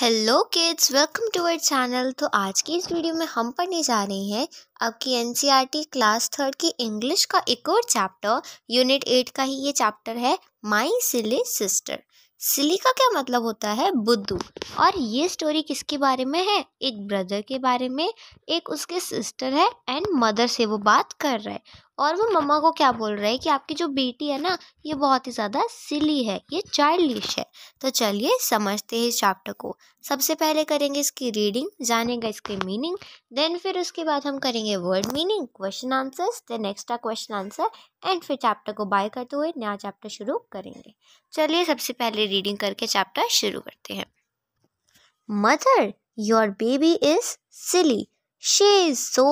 Hello kids welcome to our channel तो आज की इस वीडियो में हम पढ़ने जा रहे हैं आपकी टी क्लास थर्ड की इंग्लिश e का एक और चैप्टर यूनिट एट का ही ये चैप्टर है माई सिली सिस्टर सिली का क्या मतलब होता है बुद्धू और ये स्टोरी किसके बारे में है एक ब्रदर के बारे में एक उसके सिस्टर है एंड मदर से वो बात कर रहा है और वो मम्मा को क्या बोल रहे हैं कि आपकी जो बेटी है ना ये बहुत ही ज़्यादा सिली है ये चाइल्डिश है तो चलिए समझते हैं इस चैप्टर को सबसे पहले करेंगे इसकी रीडिंग जानेंगे इसके मीनिंग देन फिर उसके बाद हम करेंगे word meaning question answers then extra question answer and फिर चैप्टर को बाय करते हुए नया चैप्टर शुरू करेंगे चलिए सबसे पहले रीडिंग करके चैप्टर शुरू करते हैं mother your baby is silly she is so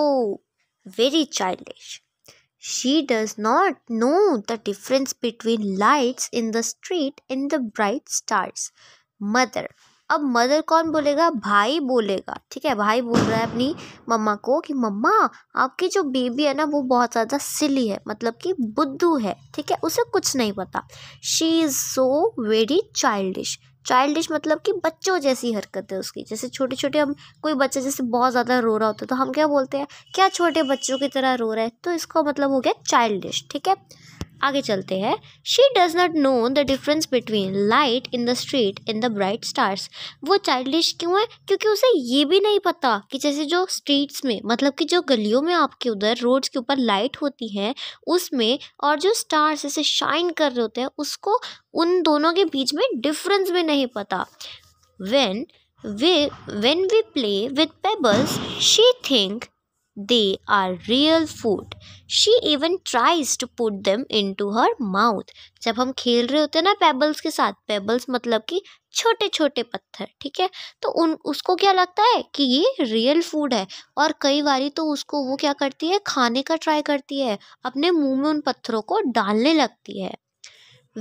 very childish She does not know the difference between lights in the street and the bright stars. Mother. अब मदर कौन बोलेगा भाई बोलेगा ठीक है भाई बोल रहा है अपनी मम्मा को कि मम्मा आपकी जो बेबी है ना वो बहुत ज़्यादा सिली है मतलब कि बुद्धू है ठीक है उसे कुछ नहीं पता she is so very childish childish मतलब कि बच्चों जैसी हरकत है उसकी जैसे छोटे छोटे हम कोई बच्चा जैसे बहुत ज़्यादा रो रहा होता है तो हम क्या बोलते हैं क्या छोटे बच्चों की तरह रो रहा है तो इसका मतलब हो गया चाइल्डिश ठीक है आगे चलते हैं she does not know the difference between light in the street and the bright stars वो चाइल्डिश क्यों है क्योंकि उसे ये भी नहीं पता कि जैसे जो स्ट्रीट्स में मतलब कि जो गलियों में आपके उधर रोड्स के ऊपर लाइट होती है उसमें और जो स्टार्स ऐसे शाइन कर रहे होते हैं उसको उन दोनों के बीच में डिफरेंस भी नहीं पता when we when we play with pebbles she think they are real food. She even tries to put them into her mouth. जब हम खेल रहे होते हैं ना पेबल्स के साथ पेबल्स मतलब कि छोटे छोटे पत्थर ठीक है तो उन उसको क्या लगता है कि ये रियल फूड है और कई बारी तो उसको वो क्या करती है खाने का ट्राई करती है अपने मुंह में उन पत्थरों को डालने लगती है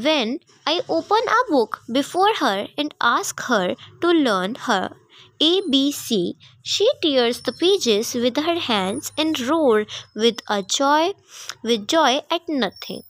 when I open a book before her and ask her to learn her ABC, she tears the pages with her hands and roars with a joy with joy at nothing.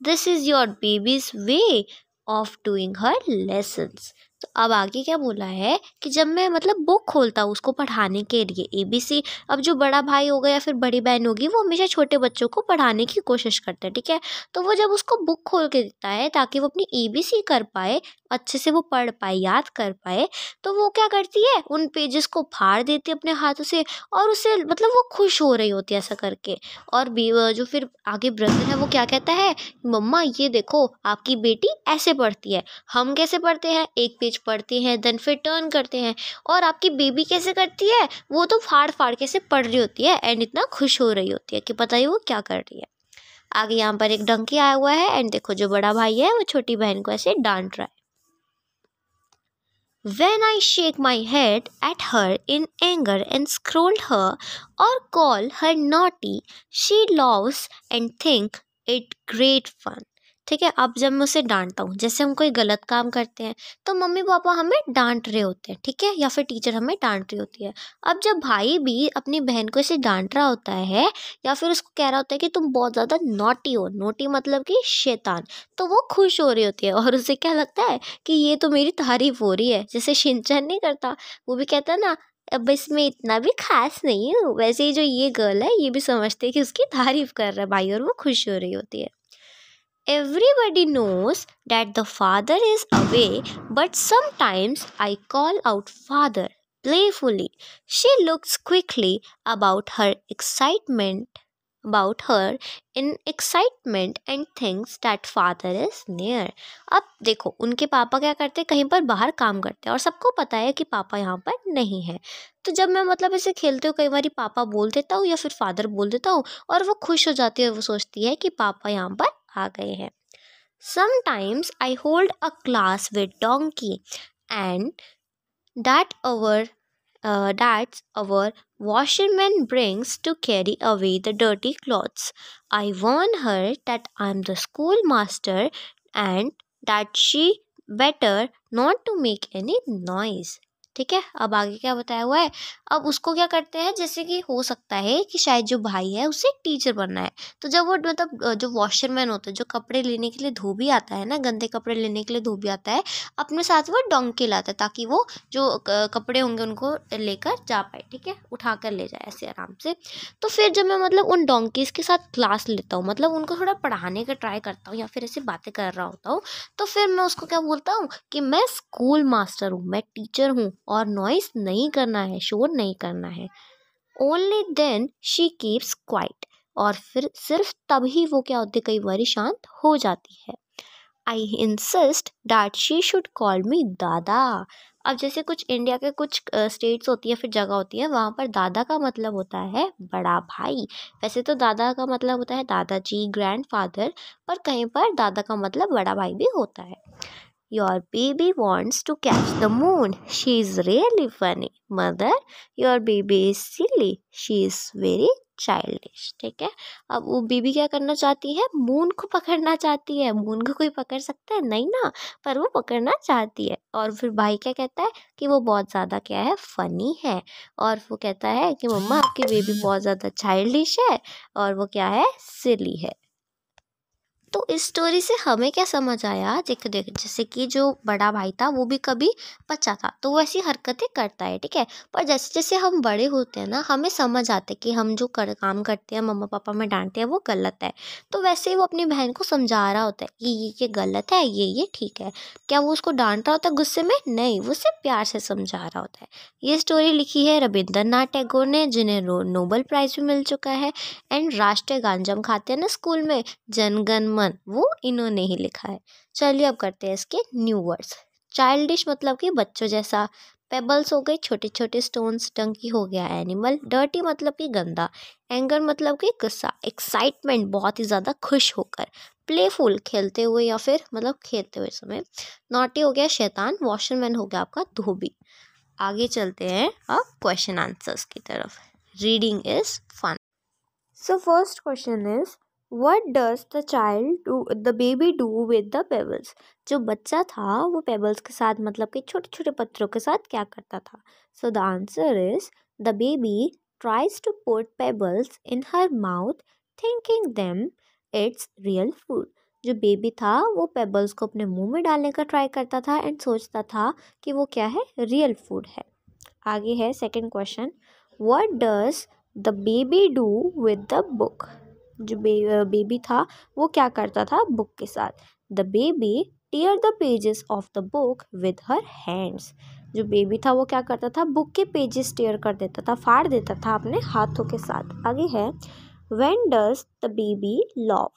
This is your baby's way of doing her lessons. तो अब आगे क्या बोला है कि जब मैं मतलब बुक खोलता हूँ उसको पढ़ाने के लिए ए बी सी अब जो बड़ा भाई होगा या फिर बड़ी बहन होगी वो हमेशा छोटे बच्चों को पढ़ाने की कोशिश करता है ठीक है तो वो जब उसको बुक खोल के देता है ताकि वो अपनी ए बी सी कर पाए अच्छे से वो पढ़ पाए याद कर पाए तो वो क्या करती है उन पेजेस को फाड़ देती है अपने हाथों से और उससे मतलब वो खुश हो रही होती है ऐसा करके और जो फिर आगे ब्रदर है वो क्या कहता है मम्मा ये देखो आपकी बेटी ऐसे पढ़ती है हम कैसे पढ़ते हैं एक पेज पेज पढ़ती हैं देन फिर टर्न करते हैं और आपकी बेबी कैसे करती है वो तो फाड़ फाड़ के से पढ़ रही होती है एंड इतना खुश हो रही होती है कि पता ही वो क्या कर रही है आगे यहाँ पर एक डंकी आया हुआ है एंड देखो जो बड़ा भाई है वो छोटी बहन को ऐसे डांट रहा है When I shake my head at her in anger and scold her or call her naughty, she laughs and thinks it great fun. ठीक है अब जब मैं उसे डांटता हूँ जैसे हम कोई गलत काम करते हैं तो मम्मी पापा हमें डांट रहे होते हैं ठीक है या फिर टीचर हमें डांट रही होती है अब जब भाई भी अपनी बहन को इसे डांट रहा होता है या फिर उसको कह रहा होता है कि तुम बहुत ज़्यादा नोटी हो नोटी मतलब कि शैतान तो वो खुश हो रही होती है और उसे क्या लगता है कि ये तो मेरी तारीफ हो रही है जैसे शिनचैन नहीं करता वो भी कहता है ना अब इसमें इतना भी खास नहीं हूँ वैसे ही जो ये गर्ल है ये भी समझते हैं कि उसकी तारीफ़ कर रहा है भाई और वो खुश हो रही होती है Everybody knows that the father is away, but sometimes I call out father playfully. She looks quickly about her excitement about her in excitement and thinks that father is near. अब देखो उनके पापा क्या करते हैं कहीं पर बाहर काम करते हैं और सबको पता है कि पापा यहाँ पर नहीं है तो जब मैं मतलब इसे खेलते हुए कई बार पापा बोल देता हूँ या फिर फादर बोल देता हूँ और वो खुश हो जाती है वो सोचती है कि पापा यहाँ पर आ गए हैं sometimes I hold a class with donkey and that our that's our washerman brings to carry away the dirty clothes I warn her that I am the school master and that she better not to make any noise ठीक है अब आगे क्या बताया हुआ है अब उसको क्या करते हैं जैसे कि हो सकता है कि शायद जो भाई है उसे टीचर बनना है तो जब वो मतलब जो वॉशरमैन होता है जो कपड़े लेने के लिए धोबी आता है ना गंदे कपड़े लेने के लिए धोबी आता है अपने साथ वो डोंकी लाता है ताकि वो जो कपड़े होंगे उनको लेकर जा पाए ठीक है उठा कर ले जाए ऐसे आराम से तो फिर जब मैं मतलब उन डोंकीज़ के साथ क्लास लेता हूँ मतलब उनको थोड़ा पढ़ाने का ट्राई करता हूँ या फिर ऐसे बातें कर रहा होता हूँ तो फिर मैं उसको क्या बोलता हूँ कि मैं स्कूल मास्टर हूँ मैं टीचर हूँ और नॉइस नहीं करना है शोर नहीं करना है only then she keeps quiet और फिर सिर्फ तभी वो क्या होती कई बार शांत हो जाती है I insist that she should call me दादा अब जैसे कुछ इंडिया के कुछ स्टेट्स होती है फिर जगह होती है वहाँ पर दादा का मतलब होता है बड़ा भाई वैसे तो दादा का मतलब होता है दादाजी ग्रैंड फादर पर कहीं पर दादा का मतलब बड़ा भाई भी होता है Your baby wants to catch the moon. She is really funny. Mother, your baby is silly. She is very childish ठीक है अब वो बीबी क्या करना चाहती है मून को पकड़ना चाहती है मून को कोई पकड़ सकता है नहीं ना पर वो पकड़ना चाहती है और फिर भाई क्या कहता है कि वो बहुत ज़्यादा क्या है फ़नी है और वो कहता है कि मम्मा आपकी बेबी बहुत ज़्यादा चाइल्डिश है और वो क्या है सिली है तो इस स्टोरी से हमें क्या समझ आया देख देख जैसे कि जो बड़ा भाई था वो भी कभी बच्चा था तो वो ऐसी हरकतें करता है ठीक है पर जैसे जैसे हम बड़े होते हैं ना हमें समझ आते कि हम जो कर काम करते हैं मम्मा पापा में डांटते हैं वो गलत है तो वैसे ही वो अपनी बहन को समझा रहा होता है कि ये ये गलत है ये ये ठीक है क्या वो उसको डांट रहा होता है गुस्से में नहीं वो उसे प्यार से समझा रहा होता है ये स्टोरी लिखी है नाथ टैगोर ने जिन्हें नोबल प्राइज़ भी मिल चुका है एंड राष्ट्रीय गांजम खाते हैं ना स्कूल में जनगण ह्यूमन वो इन्होंने ही लिखा है चलिए अब करते हैं इसके न्यू वर्ड्स चाइल्डिश मतलब कि बच्चों जैसा पेबल्स हो गए छोटे छोटे स्टोन्स टंकी हो गया एनिमल डर्टी मतलब कि गंदा एंगर मतलब कि गुस्सा एक्साइटमेंट बहुत ही ज़्यादा खुश होकर प्लेफुल खेलते हुए या फिर मतलब खेलते हुए समय नॉटी हो गया शैतान वॉशरमैन हो गया आपका धोबी आगे चलते हैं अब क्वेश्चन आंसर्स की तरफ reading is fun so first question is what does the child do the baby do with the pebbles जो बच्चा था वो पेबल्स के साथ मतलब कि छोटे छोटे पत्थरों के साथ क्या करता था so the answer is the baby tries to put pebbles in her mouth thinking them it's real food जो बेबी था वो पेबल्स को अपने मुंह में डालने का ट्राई करता था एंड सोचता था कि वो क्या है रियल फूड है आगे है second question what does the baby do with the book जो बे बेबी था वो क्या करता था बुक के साथ the baby tear the pages of the book with her hands जो बेबी था वो क्या करता था बुक के पेजेस टेयर कर देता था फाड़ देता था अपने हाथों के साथ आगे है when does the baby laugh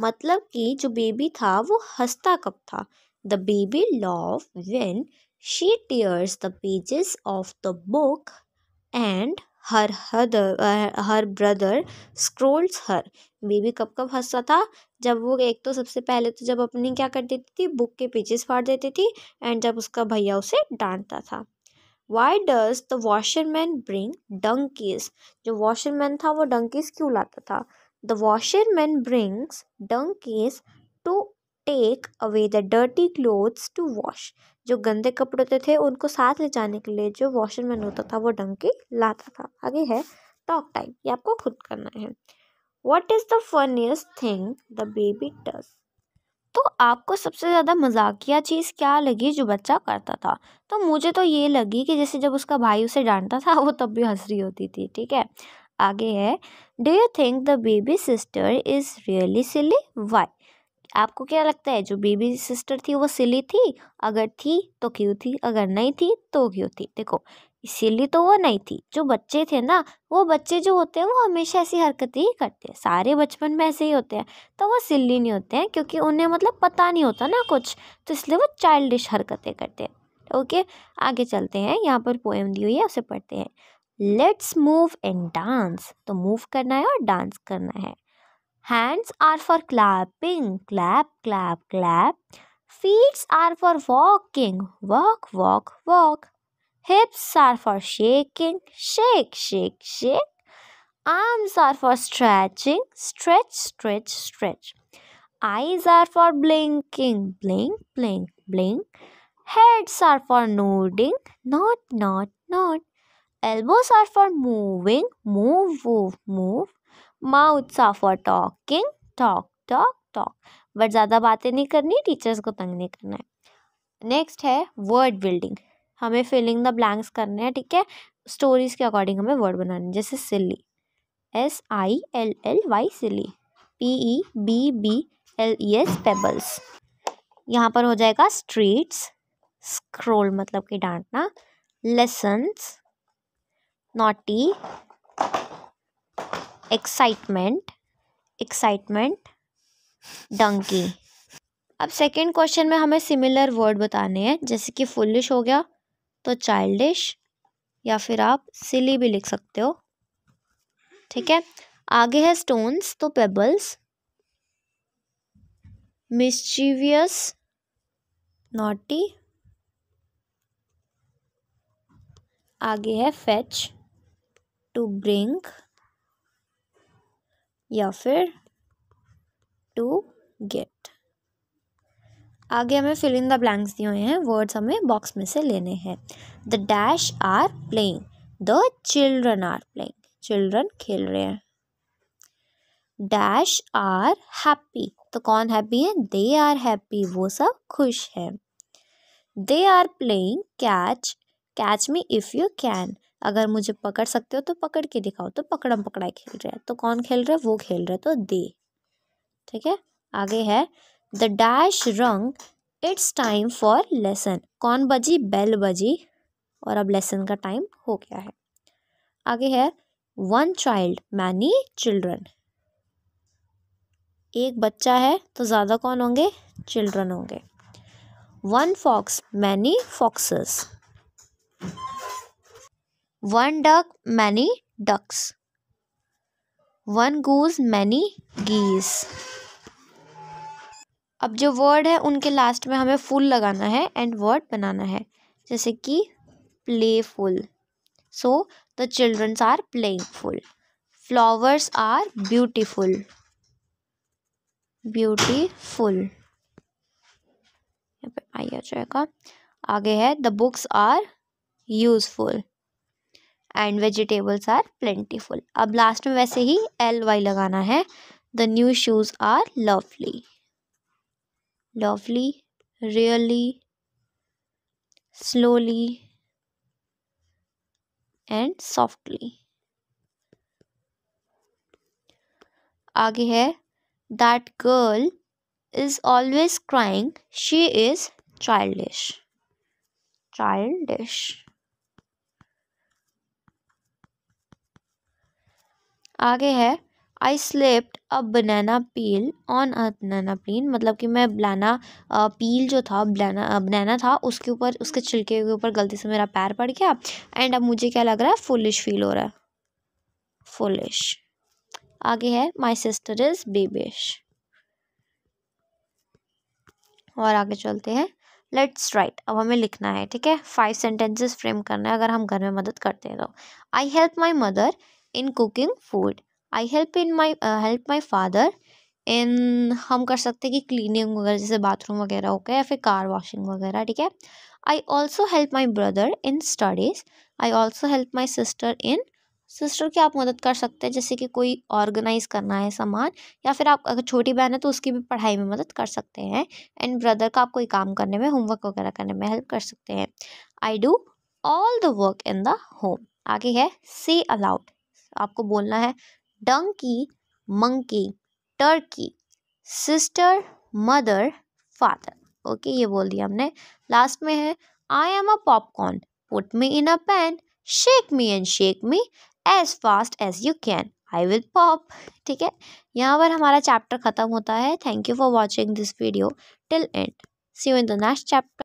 मतलब कि जो बेबी था वो हंसता कब था the baby laugh when she tears the pages of the book and her हदर her brother scolds her baby कब कब हंसता था जब वो एक तो सबसे पहले तो जब अपनी क्या कर देती थी बुक के पेजेस फाड़ देती थी एंड जब उसका भैया उसे डांटता था why does the washerman bring donkeys जो वॉशरमैन था वो डंकीस क्यों लाता था the washerman brings donkeys to take away the dirty clothes to wash जो गंदे कपड़े होते थे उनको साथ ले जाने के लिए जो वॉशरमैन होता था वो ढंग के लाता था आगे है टॉक टाइम ये आपको खुद करना है what is the funniest thing the baby does तो आपको सबसे ज़्यादा मजाकिया चीज़ क्या लगी जो बच्चा करता था तो मुझे तो ये लगी कि जैसे जब उसका भाई उसे डांटता था वो तब भी हंस रही होती थी ठीक है आगे है do you think the baby sister is really silly why आपको क्या लगता है जो बेबी सिस्टर थी वो सिली थी अगर थी तो क्यों थी अगर नहीं थी तो क्यों थी देखो इसीलिए तो वो नहीं थी जो बच्चे थे ना वो बच्चे जो होते हैं वो हमेशा ऐसी हरकतें ही करते हैं सारे बचपन में ऐसे ही होते हैं तो वो सिल्ली नहीं होते हैं क्योंकि उन्हें मतलब पता नहीं होता ना कुछ तो इसलिए वो चाइल्डिश हरकतें करते हैं ओके आगे चलते हैं यहाँ पर पोएम दी हुई है उसे पढ़ते हैं लेट्स मूव एंड डांस तो मूव करना है और डांस करना है Hands are for clapping, clap, clap, clap. Feet are for walking, walk, walk, walk. Hips are for shaking, shake, shake, shake. Arms are for stretching, stretch, stretch, stretch. Eyes are for blinking, blink, blink, blink. Heads are for nodding, nod, nod, nod. Elbows are for moving, move, move, move. Mouths of for talking talk talk talk but ज़्यादा बातें नहीं करनी teachers को तंग नहीं करना है next है वर्ड बिल्डिंग हमें फिलिंग द ब्लैंक्स करने हैं ठीक है स्टोरीज़ के अकॉर्डिंग हमें वर्ड बनाने जैसे silly S I L L Y silly P E B B L E S pebbles यहाँ पर हो जाएगा स्ट्रीट्स स्क्रोल मतलब कि डांटना lessons naughty excitement excitement donkey अब सेकेंड क्वेश्चन में हमें सिमिलर वर्ड बताने हैं जैसे कि फुलिश हो गया तो चाइल्डिश या फिर आप सिली भी लिख सकते हो ठीक है आगे है स्टोन्स तो पेबल्स मिस्चीवियस नॉटी आगे है फेच टू ब्रिंक या फिर टू गेट आगे हमें फिल इन द ब्लैंक्स दिए हुए हैं वर्ड्स हमें बॉक्स में से लेने हैं the dash are playing the children are playing children खेल रहे हैं डैश आर हैप्पी तो कौन हैप्पी है दे आर हैप्पी वो सब खुश हैं they are playing catch catch me if you can अगर मुझे पकड़ सकते हो तो पकड़ के दिखाओ तो पकड़म पकड़ाई खेल रहे हैं तो कौन खेल रहा है वो खेल रहा है तो दे ठीक है आगे है the dash rang it's time for lesson कौन बजी बेल बजी और अब लेसन का टाइम हो गया है आगे है वन चाइल्ड मैनी चिल्ड्रन एक बच्चा है तो ज़्यादा कौन होंगे चिल्ड्रन होंगे one fox many foxes one duck many ducks one goose many geese अब जो वर्ड है उनके लास्ट में हमें फुल लगाना है एंड वर्ड बनाना है जैसे कि playful so the childrens are playing full flowers are beautiful beautiful यहाँ पर आइए जाएगा आगे है the books are useful and vegetables are plentiful अब लास्ट में वैसे ही एल वाई लगाना है the new shoes are lovely lovely really slowly and softly आगे है that girl is always crying she is childish आगे है I slept a banana peel on a banana plane मतलब कि मैं बनाना पील जो था बनाना बनाना था उसके ऊपर उसके छिलके के ऊपर गलती से मेरा पैर पड़ गया एंड अब मुझे क्या लग रहा है फुलिश फील हो रहा है फुलिश आगे है माई सिस्टर इज़ बेबिश और आगे चलते हैं लेट्स राइट अब हमें लिखना है ठीक है फाइव सेंटेंसेस फ्रेम करना है अगर हम घर में मदद करते हैं तो I help my mother in cooking food I help in my help my father in हम कर सकते हैं कि क्लीनिंग वगैरह जैसे बाथरूम वगैरह हो गया या फिर कार वॉशिंग वगैरह ठीक है I also help my brother in studies I also help my sister in sister की आप मदद कर सकते हैं जैसे कि कोई ऑर्गेनाइज करना है सामान या फिर आप अगर छोटी बहन है तो उसकी भी पढ़ाई में मदद कर सकते हैं एंड ब्रदर का आप कोई काम करने में होमवर्क वगैरह करने में हेल्प कर सकते हैं I do all the work in the home आगे है से अलाउड आपको बोलना है donkey monkey turkey sister mother father okay ये बोल दिया हमने लास्ट में है I am a popcorn put me in a pan shake me and shake me as fast as you can I will pop ठीक है यहाँ पर हमारा चैप्टर ख़त्म होता है thank you for watching this video till and see you in the next chapter